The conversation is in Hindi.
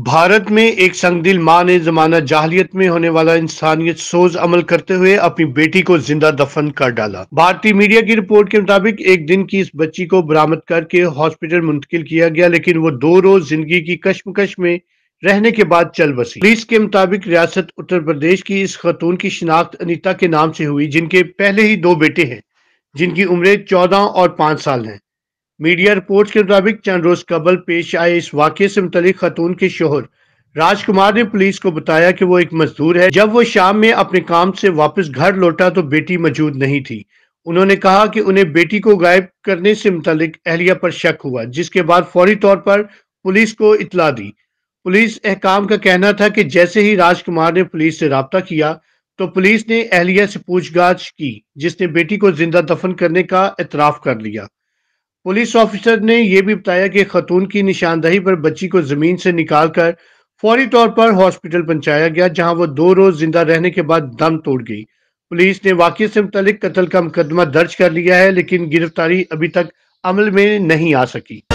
भारत में एक संगदिल मां ने जमाना जाहलियत में होने वाला इंसानियत सोज अमल करते हुए अपनी बेटी को जिंदा दफन कर डाला भारतीय मीडिया की रिपोर्ट के मुताबिक एक दिन की इस बच्ची को बरामद करके हॉस्पिटल मुंतकिल किया गया लेकिन वो दो रोज जिंदगी की कश्मकश में रहने के बाद चल बसी पुलिस के मुताबिक रियासत उत्तर प्रदेश की इस खतून की शिनाख्त अनिता के नाम से हुई जिनके पहले ही दो बेटे हैं जिनकी उम्र चौदह और पांच साल है मीडिया रिपोर्ट के मुताबिक चंद रोज कबल पेश आए इस वाक्य से मुतलिक खतून के शोहर राजकुमार ने पुलिस को बताया कि वो एक मजदूर है जब वो शाम में अपने काम से वापस घर लौटा तो बेटी मौजूद नहीं थी उन्होंने कहा कि उन्हें बेटी को गायब करने से मुतलिक अहलिया पर शक हुआ जिसके बाद फौरी तौर पर पुलिस को इतला दी पुलिस अहकाम का कहना था कि जैसे ही राजकुमार ने पुलिस से रबता किया तो पुलिस ने अहलिया से पूछताछ की जिसने बेटी को जिंदा दफन करने का एतराफ कर लिया पुलिस ऑफिसर ने यह भी बताया कि खतून की निशानदही पर बच्ची को जमीन से निकालकर फौरी तौर पर हॉस्पिटल पहुंचाया गया जहां वो दो रोज जिंदा रहने के बाद दम तोड़ गई पुलिस ने वाकई से मुतलिक कत्ल का मुकदमा दर्ज कर लिया है लेकिन गिरफ्तारी अभी तक अमल में नहीं आ सकी